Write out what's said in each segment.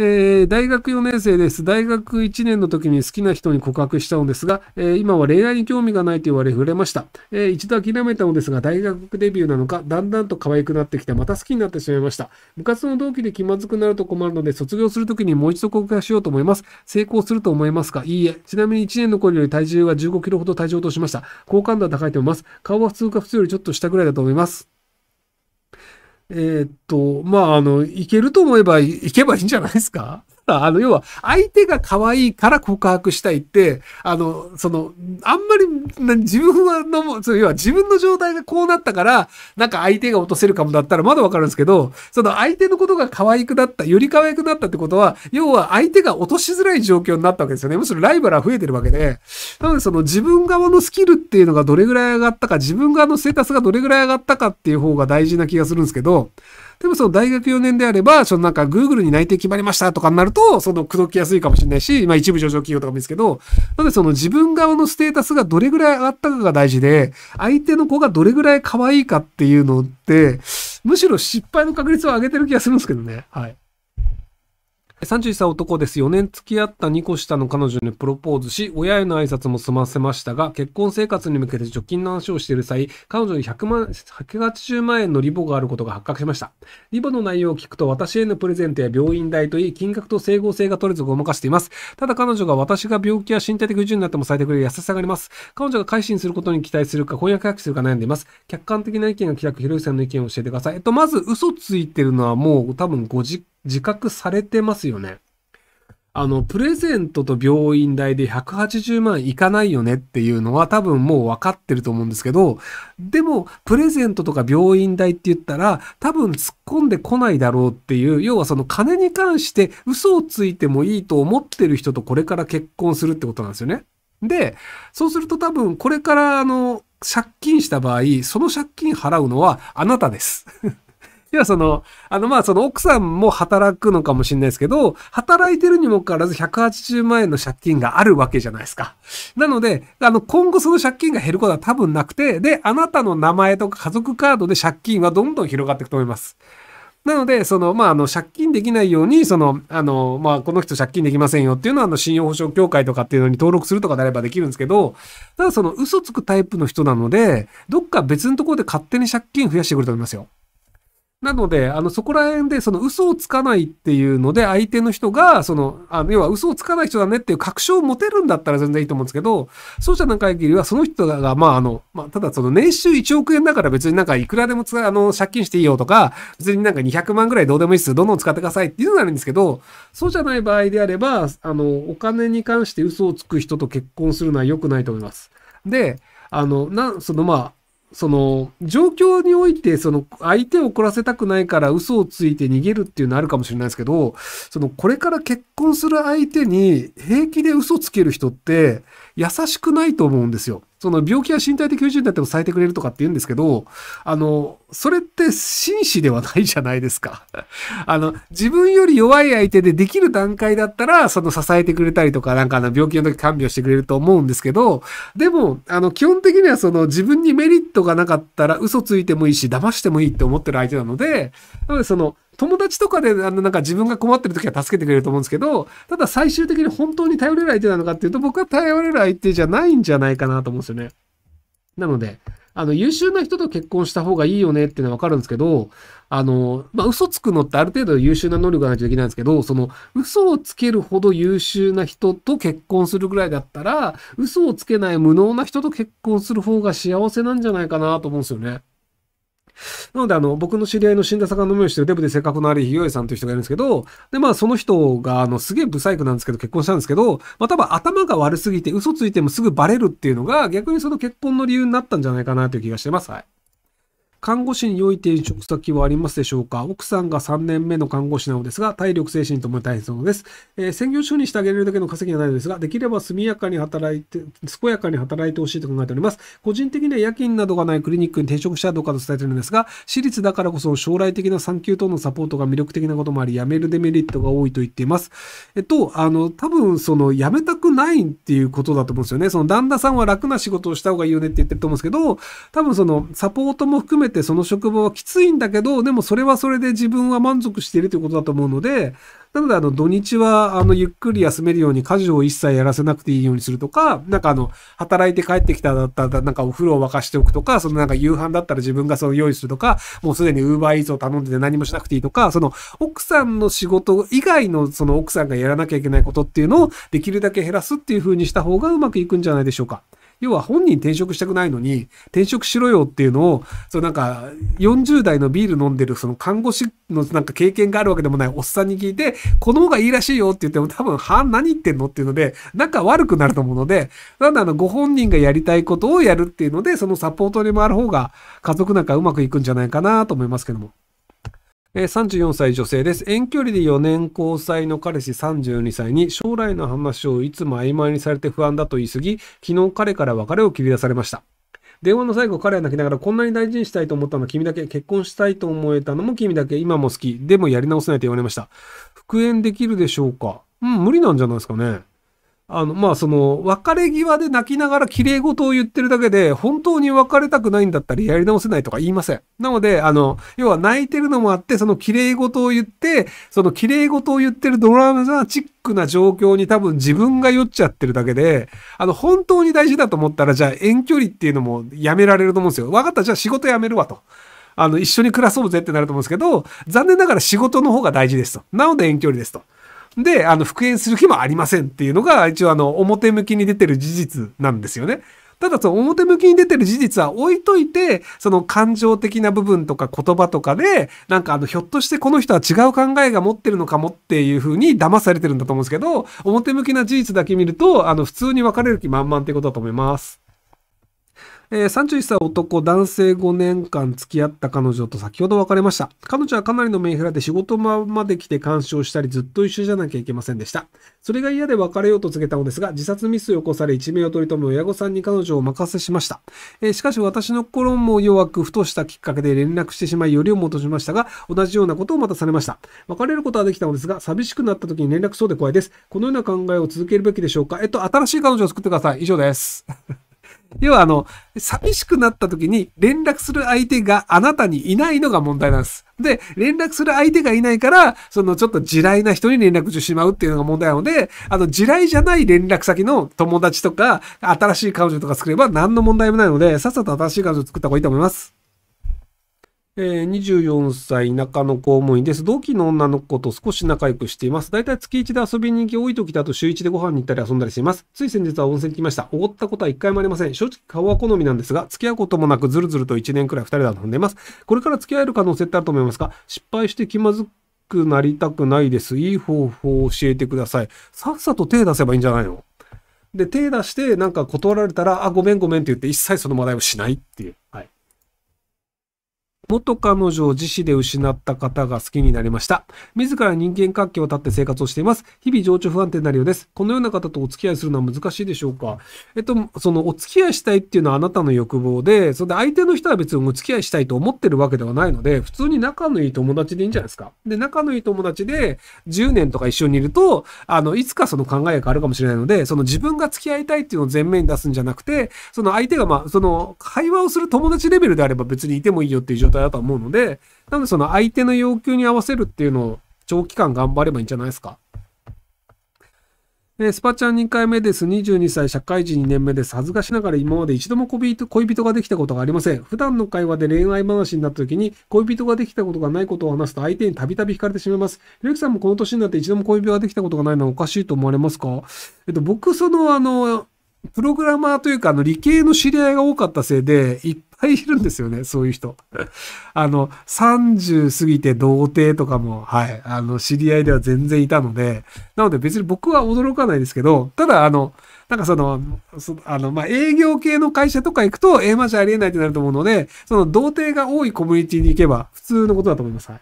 えー、大学4年生です。大学1年の時に好きな人に告白したのですが、えー、今は恋愛に興味がないと言われ触れました、えー、一度諦めたのですが、大学デビューなのか、だんだんと可愛くなってきて、また好きになってしまいました。部活の同期で気まずくなると困るので、卒業する時にもう一度告白しようと思います。成功すると思いますかいいえ。ちなみに1年の頃より体重は15キロほど体重落としました。好感度は高いと思います。顔は普通か普通よりちょっと下ぐらいだと思います。えー、っと、まあ、あの、行けると思えば行けばいいんじゃないですかあの、要は、相手が可愛いから告白したいって、あの、その、あんまり、自分はの、そう、要は自分の状態がこうなったから、なんか相手が落とせるかもだったらまだわかるんですけど、その相手のことが可愛くなった、より可愛くなったってことは、要は相手が落としづらい状況になったわけですよね。むしろライバルは増えてるわけで、なのでその自分側のスキルっていうのがどれぐらい上がったか、自分側のステータスがどれぐらい上がったかっていう方が大事な気がするんですけど、でもその大学4年であれば、そのなんか Google に内定決まりましたとかになると、その口説きやすいかもしれないし、まあ一部上場企業とかもいいですけど、なのでその自分側のステータスがどれぐらい上がったかが大事で、相手の子がどれぐらい可愛いかっていうのって、むしろ失敗の確率を上げてる気がするんですけどね。はい。31歳男です。4年付き合った2個下の彼女にプロポーズし、親への挨拶も済ませましたが、結婚生活に向けて貯金の話をしている際、彼女に100万、180万円のリボがあることが発覚しました。リボの内容を聞くと、私へのプレゼントや病院代といい、金額と整合性が取れずごまかしています。ただ彼女が私が病気や身体的不自由になっても最適で優しさがあります。彼女が改心することに期待するか、翻訳訳するか悩んでいます。客観的な意見が開く広井さんの意見を教えてください。えっと、まず嘘ついてるのはもう多分ご実自覚されてますよね。あの、プレゼントと病院代で180万いかないよねっていうのは多分もう分かってると思うんですけど、でも、プレゼントとか病院代って言ったら、多分突っ込んでこないだろうっていう、要はその金に関して嘘をついてもいいと思ってる人とこれから結婚するってことなんですよね。で、そうすると多分これからあの、借金した場合、その借金払うのはあなたです。要はその、あのまあその奥さんも働くのかもしれないですけど、働いてるにもかかわらず180万円の借金があるわけじゃないですか。なので、あの今後その借金が減ることは多分なくて、で、あなたの名前とか家族カードで借金はどんどん広がっていくと思います。なので、その、まあ、あの、借金できないように、その、あの、まあ、この人借金できませんよっていうのは、あの、信用保証協会とかっていうのに登録するとかであればできるんですけど、ただその、嘘つくタイプの人なので、どっか別のところで勝手に借金増やしてくると思いますよ。なので、あの、そこら辺で、その嘘をつかないっていうので、相手の人が、その、あの、要は嘘をつかない人だねっていう確証を持てるんだったら全然いいと思うんですけど、そうじゃない限りは、その人が、まあ、あの、まあ、ただその年収1億円だから別になんかいくらでもつ、あの、借金していいよとか、別になんか200万ぐらいどうでもいいっす、どんどん使ってくださいっていうのがあるんですけど、そうじゃない場合であれば、あの、お金に関して嘘をつく人と結婚するのは良くないと思います。で、あの、な、そのまあ、その、状況において、その、相手を怒らせたくないから嘘をついて逃げるっていうのあるかもしれないですけど、その、これから結婚する相手に平気で嘘つける人って、優しくないと思うんですよ。その病気や身体的不自由になっても咲いてくれるとかって言うんですけど、あの、それって紳士ではないじゃないですか。あの、自分より弱い相手でできる段階だったら、その支えてくれたりとか、なんかあの病気の時看病してくれると思うんですけど、でも、あの、基本的にはその自分にメリットがなかったら嘘ついてもいいし、騙してもいいって思ってる相手なので、なのでその、友達とかで、あの、なんか自分が困ってる時は助けてくれると思うんですけど、ただ最終的に本当に頼れる相手なのかっていうと、僕は頼れる相手じゃないんじゃないかなと思うんですよね。なので、あの、優秀な人と結婚した方がいいよねっていうのはわかるんですけど、あの、まあ、嘘つくのってある程度優秀な能力がないといけないんですけど、その、嘘をつけるほど優秀な人と結婚するぐらいだったら、嘘をつけない無能な人と結婚する方が幸せなんじゃないかなと思うんですよね。なので、あの、僕の知り合いの死んだ魚の目をしてるデブで性格のあれひよえさんという人がいるんですけど、で、まあ、その人が、あの、すげえブサイクなんですけど、結婚したんですけど、まあ、多分頭が悪すぎて嘘ついてもすぐバレるっていうのが、逆にその結婚の理由になったんじゃないかなという気がしてます。はい。看護師に良い転職先はありますでしょうか奥さんが3年目の看護師なのですが、体力、精神とも大変そうです。えー、専業主婦にしてあげれるだけの稼ぎはないのですが、できれば速やかに働いて、健やかに働いてほしいと考えております。個人的には夜勤などがないクリニックに転職したどうかと伝えているんですが、私立だからこそ将来的な産休等のサポートが魅力的なこともあり、辞めるデメリットが多いと言っています。えっと、あの、多分、その、辞めたくないっていうことだと思うんですよね。その、旦那さんは楽な仕事をした方がいいよねって言ってると思うんですけど、多分その、サポートも含めべてその職場はきついんだけど、でもそれはそれで自分は満足しているということだと思うので、なのであの土日はあのゆっくり休めるように家事を一切やらせなくていいようにするとか、なんかあの働いて帰ってきただったらなんかお風呂を沸かしておくとか、そのなんか夕飯だったら自分がその用意するとか、もうすでにウーバーイーツを頼んでて何もしなくていいとか、その奥さんの仕事以外のその奥さんがやらなきゃいけないことっていうのをできるだけ減らすっていう風にした方がうまくいくんじゃないでしょうか。要は本人転職したくないのに、転職しろよっていうのを、そのなんか、40代のビール飲んでる、その看護師のなんか経験があるわけでもないおっさんに聞いて、この方がいいらしいよって言っても多分、は何言ってんのっていうので、仲悪くなると思うので、なんであの、ご本人がやりたいことをやるっていうので、そのサポートに回る方が、家族なんかうまくいくんじゃないかなと思いますけども。えー、34歳女性です。遠距離で4年交際の彼氏32歳に将来の話をいつも曖昧にされて不安だと言い過ぎ、昨日彼から別れを切り出されました。電話の最後、彼は泣きながら、こんなに大事にしたいと思ったのは君だけ、結婚したいと思えたのも君だけ、今も好き、でもやり直せないと言われました。復縁できるでしょうかうん、無理なんじゃないですかね。あの、まあ、その、別れ際で泣きながら綺麗事を言ってるだけで、本当に別れたくないんだったらやり直せないとか言いません。なので、あの、要は泣いてるのもあって、その綺麗事を言って、その綺麗事を言ってるドラマチックな状況に多分自分が酔っちゃってるだけで、あの、本当に大事だと思ったら、じゃあ遠距離っていうのもやめられると思うんですよ。わかった、じゃあ仕事やめるわと。あの、一緒に暮らそうぜってなると思うんですけど、残念ながら仕事の方が大事ですと。なので遠距離ですと。で、あの、復縁する気もありませんっていうのが、一応あの、表向きに出てる事実なんですよね。ただその表向きに出てる事実は置いといて、その感情的な部分とか言葉とかで、なんかあの、ひょっとしてこの人は違う考えが持ってるのかもっていう風に騙されてるんだと思うんですけど、表向きな事実だけ見ると、あの、普通に分かれる気満々ってことだと思います。えー、31歳男、男性5年間付き合った彼女と先ほど別れました。彼女はかなりのメンヘラで仕事場まで来て干渉したりずっと一緒じゃなきゃいけませんでした。それが嫌で別れようと告げたのですが、自殺ミスを起こされ一命を取り留め親御さんに彼女を任せしました。えー、しかし私の心も弱く、ふとしたきっかけで連絡してしまい、よりを戻しましたが、同じようなことをまたされました。別れることはできたのですが、寂しくなった時に連絡そうで怖いです。このような考えを続けるべきでしょうかえっと、新しい彼女を作ってください。以上です。要はあの、寂しくなった時に連絡する相手があなたにいないのが問題なんです。で、連絡する相手がいないから、そのちょっと地雷な人に連絡してしまうっていうのが問題なので、あの地雷じゃない連絡先の友達とか、新しい彼女とか作れば何の問題もないので、さっさと新しい彼女作った方がいいと思います。えー、24歳中野公務員です。同期の女の子と少し仲良くしています。だいたい月1で遊びに行き、多い時だと週1でご飯に行ったり遊んだりしています。つい先日は温泉に来ました。おごったことは一回もありません。正直顔は好みなんですが、付き合うこともなくずるずると1年くらい2人で遊んでいます。これから付き合える可能性ってあると思いますか失敗して気まずくなりたくないです。いい方法を教えてください。さっさと手出せばいいんじゃないので、手出してなんか断られたら、あ、ごめんごめんって言って一切その話題をしないっていう。はい。元彼女を自死で失った方が好きになりました。自ら人間関係を立って生活をしています。日々情緒不安定になるようです。このような方とお付き合いするのは難しいでしょうかえっと、そのお付き合いしたいっていうのはあなたの欲望で、それで相手の人は別にお付き合いしたいと思ってるわけではないので、普通に仲のいい友達でいいんじゃないですか。で、仲のいい友達で10年とか一緒にいると、あの、いつかその考えがあるかもしれないので、その自分が付き合いたいっていうのを前面に出すんじゃなくて、その相手がまあ、その会話をする友達レベルであれば別にいてもいいよっていう状態態だと思うので、なのでその相手の要求に合わせるっていうのを長期間頑張ればいいんじゃないですか。スパちゃん2回目です。22歳、社会人2年目です。恥ずかしながら今まで一度も恋人ができたことがありません。普段の会話で恋愛話になった時に恋人ができたことがないことを話すと相手にたびたび惹かれてしまいます。ひろゆきさんもこの年になって一度も恋人ができたことがないのはおかしいと思われますかえっと、僕、その、あの、プログラマーというか、あの、理系の知り合いが多かったせいで、一ぱいいるんですよね、そういう人。あの、30過ぎて童貞とかも、はい、あの、知り合いでは全然いたので、なので別に僕は驚かないですけど、ただ、あの、なんかその、そあの、まあ、営業系の会社とか行くと、えー、マジありえないってなると思うので、その、童貞が多いコミュニティに行けば、普通のことだと思います。はい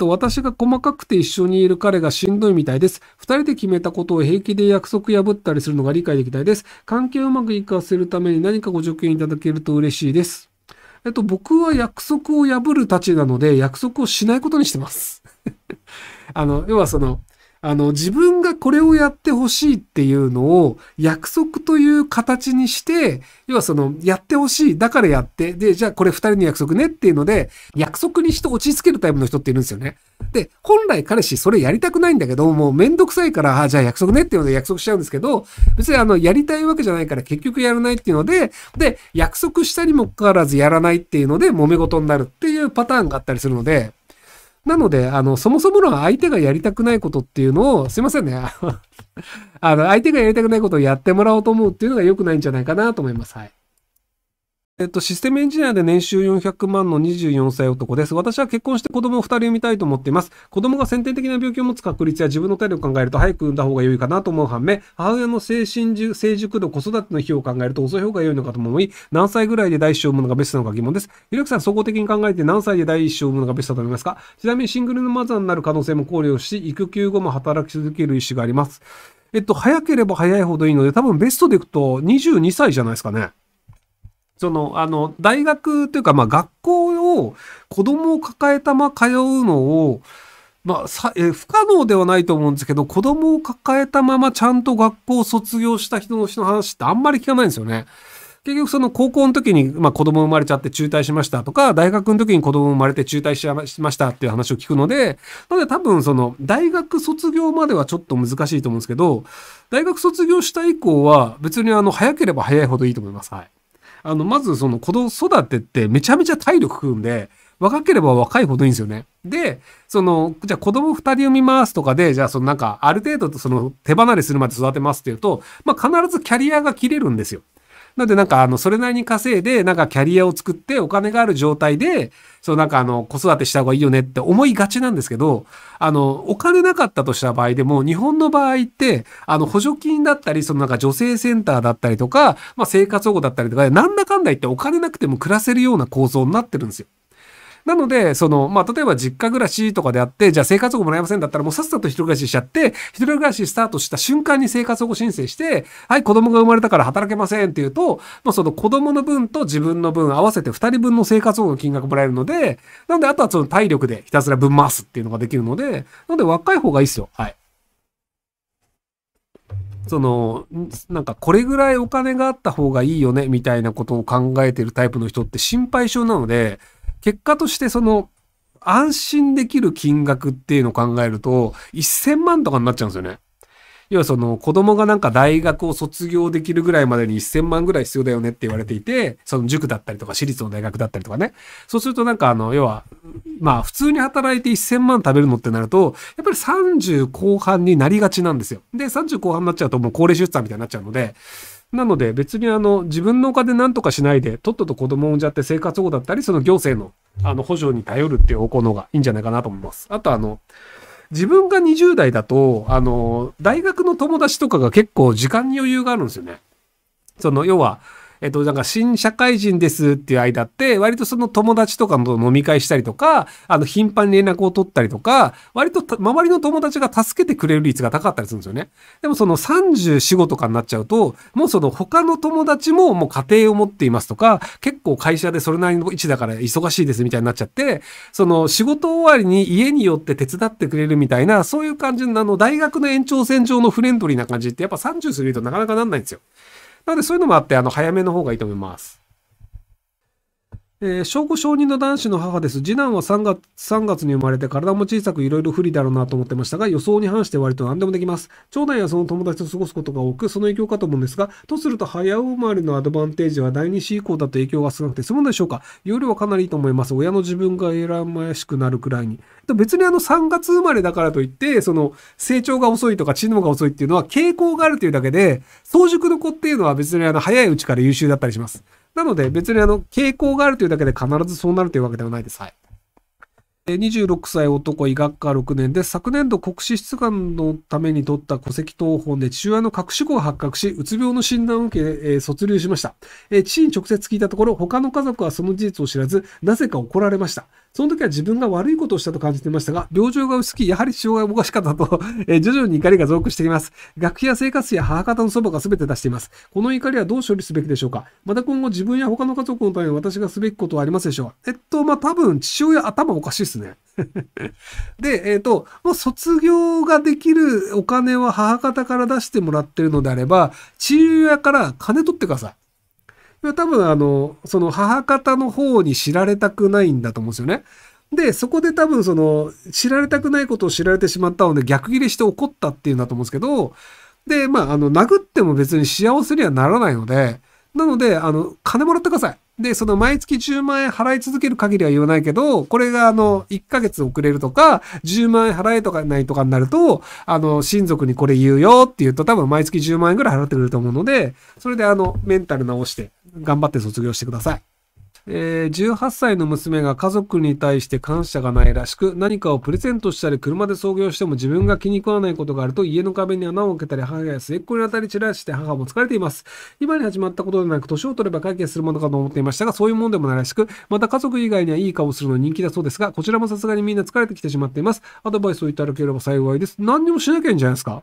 と、私が細かくて一緒にいる彼がしんどいみたいです。二人で決めたことを平気で約束破ったりするのが理解できないです。関係をうまくいかせるために何かご助言いただけると嬉しいです。えっと、僕は約束を破るたちなので、約束をしないことにしてます。あの、要はその、あの、自分がこれをやってほしいっていうのを約束という形にして、要はその、やってほしい、だからやって、で、じゃあこれ二人の約束ねっていうので、約束にして落ち着けるタイプの人っているんですよね。で、本来彼氏それやりたくないんだけど、もうめんどくさいから、あ、じゃあ約束ねっていうので約束しちゃうんですけど、別にあの、やりたいわけじゃないから結局やらないっていうので、で、約束したにもかかわらずやらないっていうので、揉め事になるっていうパターンがあったりするので、なので、あの、そもそもの相手がやりたくないことっていうのを、すいませんね。あの、相手がやりたくないことをやってもらおうと思うっていうのが良くないんじゃないかなと思います。はい。えっと、システムエンジニアで年収400万の24歳男です。私は結婚して子供を2人産みたいと思っています。子供が先天的な病気を持つ確率や自分の体力を考えると早く産んだ方が良いかなと思う反面、母親の精神成熟度、子育ての費用を考えると遅い方が良いのかと思い、何歳ぐらいで第一子を産むのがベストなのか疑問です。ひろきさん、総合的に考えて何歳で第一子を産むのがベストだと思いますかちなみにシングルのマザーになる可能性も考慮し、育休後も働き続ける意思があります。えっと、早ければ早いほどいいので、多分ベストでいくと22歳じゃないですかね。その、あの、大学というか、まあ、学校を子供を抱えたま通うのを、まあ、さえ不可能ではないと思うんですけど、子供を抱えたままちゃんと学校を卒業した人の人の話ってあんまり聞かないんですよね。結局その高校の時に、まあ、子供生まれちゃって中退しましたとか、大学の時に子供生まれて中退しましたっていう話を聞くので、なので多分その大学卒業まではちょっと難しいと思うんですけど、大学卒業した以降は別にあの早ければ早いほどいいと思います。はい。あの、まずその子供育てってめちゃめちゃ体力食うんで、若ければ若いほどいいんですよね。で、その、じゃあ子供二人産みますとかで、じゃあそのなんか、ある程度その手離れするまで育てますっていうと、まあ必ずキャリアが切れるんですよ。なんでなんかあの、それなりに稼いで、なんかキャリアを作ってお金がある状態で、そうなんかあの、子育てした方がいいよねって思いがちなんですけど、あの、お金なかったとした場合でも、日本の場合って、あの、補助金だったり、そのなんか女性センターだったりとか、まあ生活保護だったりとか、なんだかんだ言ってお金なくても暮らせるような構造になってるんですよ。なので、その、まあ、例えば実家暮らしとかであって、じゃあ生活保護もらえませんだったら、もうさっさと一人暮らししちゃって、一人暮らしスタートした瞬間に生活保護申請して、はい、子供が生まれたから働けませんっていうと、まあ、その子供の分と自分の分合わせて二人分の生活保護の金額もらえるので、なので、あとはその体力でひたすら分回すっていうのができるので、なので若い方がいいですよ。はい。そのなんかこれぐらいお金があった方がいいよねみたいなことを考えてるタイプの人って心配性なので結果としてその、安心できる金額っていうのを考えると、1000万とかになっちゃうんですよね。要はその子供がなんか大学を卒業できるぐらいまでに1000万ぐらい必要だよねって言われていて、その塾だったりとか私立の大学だったりとかね。そうするとなんかあの、要は、まあ普通に働いて1000万食べるのってなると、やっぱり30後半になりがちなんですよ。で、30後半になっちゃうともう高齢出産みたいになっちゃうので、なので別にあの自分のお金なんとかしないで、とっとと子供を産んじゃって生活保護だったり、その行政のあの補助に頼るっていう方向の方がいいんじゃないかなと思います。あとあの、自分が20代だと、あの、大学の友達とかが結構時間に余裕があるんですよね。その要は、えっと、なんか新社会人ですっていう間って、割とその友達とかの飲み会したりとか、あの、頻繁に連絡を取ったりとか、割と周りの友達が助けてくれる率が高かったりするんですよね。でもその34、5とかになっちゃうと、もうその他の友達ももう家庭を持っていますとか、結構会社でそれなりの位置だから忙しいですみたいになっちゃって、その仕事終わりに家によって手伝ってくれるみたいな、そういう感じのあの、大学の延長線上のフレンドリーな感じってやっぱ30過ぎるとなかなかなんないんですよ。なのでそういうのもあって、あの、早めの方がいいと思います。えー、小5小2の男子の母です。次男は3月 ,3 月に生まれて体も小さくいろいろ不利だろうなと思ってましたが、予想に反して割と何でもできます。長男やその友達と過ごすことが多く、その影響かと思うんですが、とすると早生まれのアドバンテージは第2子以降だと影響が少なくて済むのでしょうか容量はかなりいいと思います。親の自分が選ましくなるくらいに。別にあの3月生まれだからといって、その成長が遅いとか知能が遅いっていうのは傾向があるというだけで、早熟の子っていうのは別にあの早いうちから優秀だったりします。なので別にあの傾向があるというだけで必ずそうなるというわけではないです。はい。26歳男医学科6年で昨年度国史出願のために取った戸籍謄本で父親の隠し子が発覚し、うつ病の診断を受け、えー、卒留しました、えー。父に直接聞いたところ、他の家族はその事実を知らず、なぜか怒られました。その時は自分が悪いことをしたと感じていましたが、病状が薄き、やはり父親がおかしかったと え徐々に怒りが増幅しています。学費や生活費や母方の祖母が全て出しています。この怒りはどう処理すべきでしょうかまた今後自分や他の家族のために私がすべきことはありますでしょうえっと、まあ、多分、父親頭おかしいですね。で、えっ、ー、と、まあ、卒業ができるお金は母方から出してもらってるのであれば、父親から金取ってください。多分あの、その母方の方に知られたくないんだと思うんですよね。で、そこで多分その、知られたくないことを知られてしまったので逆切れして怒ったっていうんだと思うんですけど、で、まあ、あの、殴っても別に幸せにはならないので、なので、あの、金もらってください。で、その毎月10万円払い続ける限りは言わないけど、これがあの、1ヶ月遅れるとか、10万円払えとかないとかになると、あの、親族にこれ言うよって言うと多分毎月10万円ぐらい払ってくれると思うので、それであの、メンタル直して頑張って卒業してください。えー、18歳の娘が家族に対して感謝がないらしく何かをプレゼントしたり車で創業しても自分が気に食わないことがあると家の壁に穴を開けたり母や末っ子に当たり散らして母も疲れています今に始まったことでなく年を取れば解決するものかと思っていましたがそういうものでもないらしくまた家族以外にはいい顔をするの人気だそうですがこちらもさすがにみんな疲れてきてしまっていますアドバイスをいただければ幸いです何にもしなきゃいいんじゃないですか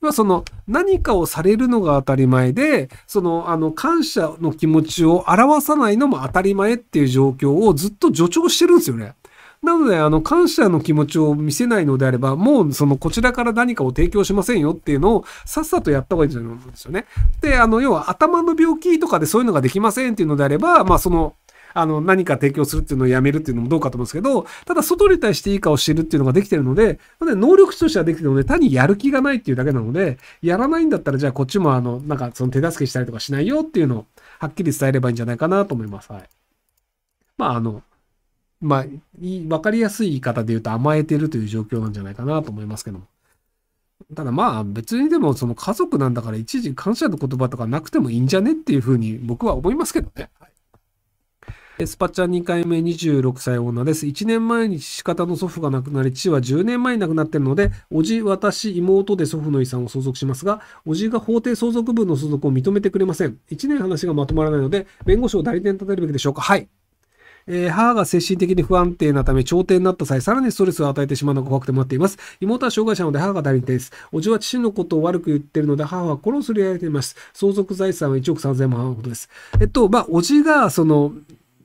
まその何かをされるのが当たり前で、そのあの感謝の気持ちを表さないのも当たり前っていう状況をずっと助長してるんですよね。なので、あの、感謝の気持ちを見せないのであれば、もう、その、こちらから何かを提供しませんよっていうのを、さっさとやった方がいいんじゃないですよね。で、あの、要は、頭の病気とかでそういうのができませんっていうのであれば、まあ、その、あの、何か提供するっていうのをやめるっていうのもどうかと思うんですけど、ただ外に対していいかを知るっていうのができてるので、で能力としてはできてるので、単にやる気がないっていうだけなので、やらないんだったらじゃあこっちもあの、なんかその手助けしたりとかしないよっていうのを、はっきり伝えればいいんじゃないかなと思います。はい。まあ、あの、まあ、わかりやすい言い方で言うと甘えてるという状況なんじゃないかなと思いますけども。ただまあ別にでもその家族なんだから一時感謝の言葉とかなくてもいいんじゃねっていうふうに僕は思いますけどね。はいスパチャ2回目26歳女です。1年前に父方の祖父が亡くなり、父は10年前に亡くなっているので、おじ、私、妹で祖父の遺産を相続しますが、おじが法定相続分の相続を認めてくれません。1年話がまとまらないので、弁護士を代理店立てるべきでしょうかはい。えー、母が精神的に不安定なため、朝廷になった際、さらにストレスを与えてしまうのが怖くて待っています。妹は障害者なので母が代理店です。おじは父のことを悪く言っているので、母は殺すりやれています。相続財産は1億3000万ほどです。えっと、まあ、おじが、その、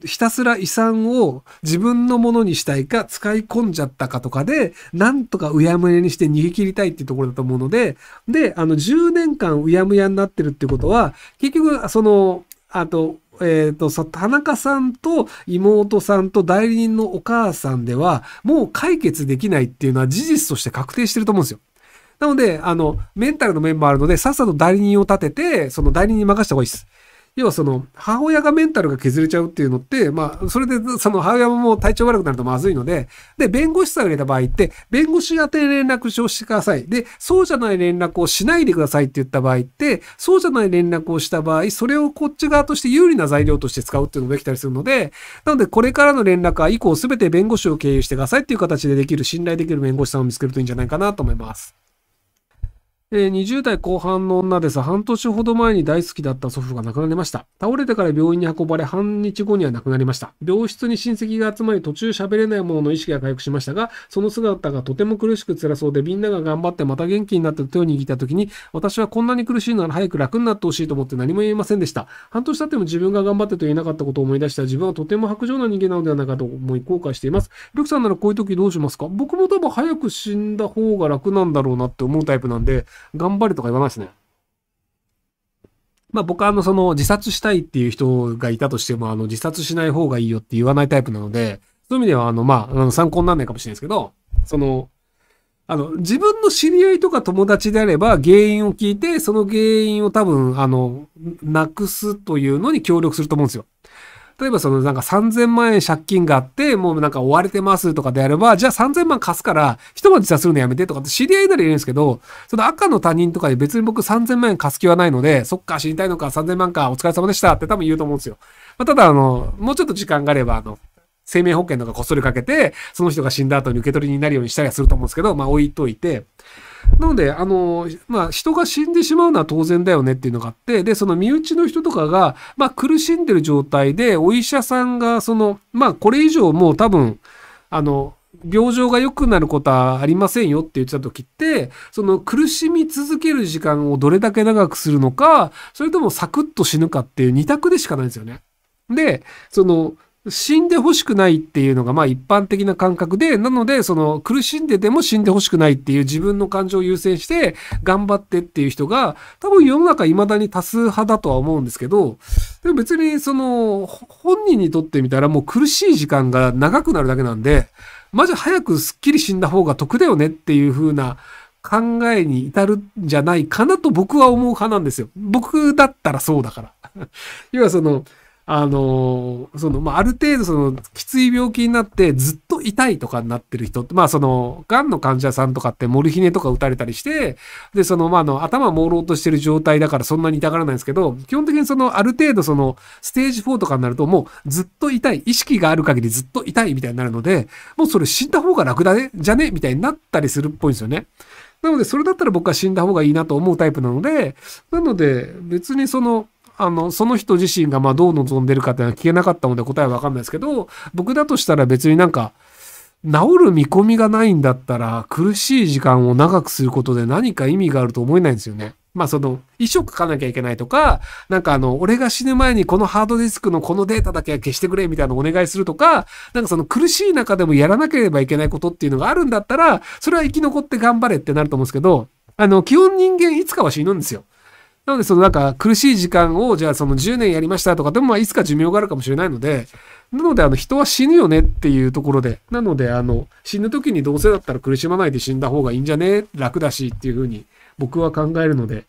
ひたすら遺産を自分のものにしたいか、使い込んじゃったかとかで、なんとかうやむやにして逃げ切りたいっていうところだと思うので、で、あの、10年間うやむやになってるってことは、結局、その、あと、えっ、ー、と、田中さんと妹さんと代理人のお母さんでは、もう解決できないっていうのは事実として確定してると思うんですよ。なので、あの、メンタルの面もあるので、さっさと代理人を立てて、その代理人に任せた方がいいです。要はその、母親がメンタルが削れちゃうっていうのって、まあ、それで、その母親も体調悪くなるとまずいので、で、弁護士さんが入れた場合って、弁護士宛て連絡書をしてください。で、そうじゃない連絡をしないでくださいって言った場合って、そうじゃない連絡をした場合、それをこっち側として有利な材料として使うっていうのができたりするので、なので、これからの連絡は以降すべて弁護士を経由してくださいっていう形でできる信頼できる弁護士さんを見つけるといいんじゃないかなと思います。えー、20代後半の女です。半年ほど前に大好きだった祖父が亡くなりました。倒れてから病院に運ばれ、半日後には亡くなりました。病室に親戚が集まり、途中喋れないものの意識が回復しましたが、その姿がとても苦しく辛そうで、みんなが頑張ってまた元気になって手を握った時に、私はこんなに苦しいなら早く楽になってほしいと思って何も言えませんでした。半年経っても自分が頑張ってと言えなかったことを思い出した自分はとても白状な人間なのではないかと思い後悔しています。ルクさんならこういう時どうしますか僕も多分早く死んだ方が楽なんだろうなって思うタイプなんで、頑張れとか言わないですね。まあ僕はあのその自殺したいっていう人がいたとしてもあの自殺しない方がいいよって言わないタイプなので、そういう意味ではあのまあ、あの参考にならないかもしれないですけど、その、あの、自分の知り合いとか友達であれば原因を聞いて、その原因を多分、あの、なくすというのに協力すると思うんですよ。例えばそのなんか3000万円借金があって、もうなんか追われてますとかであれば、じゃあ3000万貸すから、一晩自殺するのやめてとかって知り合いなら言るんですけど、その赤の他人とかで別に僕3000万円貸す気はないので、そっか、死にたいのか、3000万か、お疲れ様でしたって多分言うと思うんですよ。まあ、ただ、あの、もうちょっと時間があれば、あの、生命保険とかこっそりかけて、その人が死んだ後に受け取りになるようにしたりすると思うんですけど、まあ置いといて、なので、あの、まあ、人が死んでしまうのは当然だよねっていうのがあって、で、その身内の人とかが、まあ、苦しんでる状態で、お医者さんが、その、まあ、これ以上もう多分、あの、病状が良くなることはありませんよって言ってた時って、その苦しみ続ける時間をどれだけ長くするのか、それともサクッと死ぬかっていう二択でしかないんですよね。で、その、死んでほしくないっていうのがまあ一般的な感覚で、なのでその苦しんでても死んでほしくないっていう自分の感情を優先して頑張ってっていう人が多分世の中未だに多数派だとは思うんですけど、でも別にその本人にとってみたらもう苦しい時間が長くなるだけなんで、まじ早くすっきり死んだ方が得だよねっていう風な考えに至るんじゃないかなと僕は思う派なんですよ。僕だったらそうだから。要はその、あのー、その、まあ、ある程度、その、きつい病気になって、ずっと痛いとかになってる人って、まあ、その、癌の患者さんとかって、モルヒネとか打たれたりして、で、その、まあ、あの、頭朦朧としてる状態だから、そんなに痛がらないんですけど、基本的にその、ある程度、その、ステージ4とかになると、もう、ずっと痛い、意識がある限りずっと痛いみたいになるので、もうそれ死んだ方が楽だね、じゃねみたいになったりするっぽいんですよね。なので、それだったら僕は死んだ方がいいなと思うタイプなので、なので、別にその、あの、その人自身がまどう望んでるかっていうのは聞けなかったので答えはわかんないですけど、僕だとしたら別になんか、治る見込みがないんだったら、苦しい時間を長くすることで何か意味があると思えないんですよね。まあその、遺書書かなきゃいけないとか、なんかあの、俺が死ぬ前にこのハードディスクのこのデータだけは消してくれみたいなお願いするとか、なんかその苦しい中でもやらなければいけないことっていうのがあるんだったら、それは生き残って頑張れってなると思うんですけど、あの、基本人間いつかは死ぬんですよ。なので、そのなんか苦しい時間を、じゃあその10年やりましたとか、でもまあいつか寿命があるかもしれないので、なのであの人は死ぬよねっていうところで、なのであの死ぬ時にどうせだったら苦しまないで死んだ方がいいんじゃね楽だしっていうふうに僕は考えるので、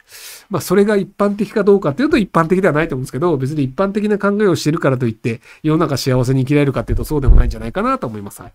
まあそれが一般的かどうかっていうと一般的ではないと思うんですけど、別に一般的な考えをしてるからといって世の中幸せに生きられるかっていうとそうでもないんじゃないかなと思います。はい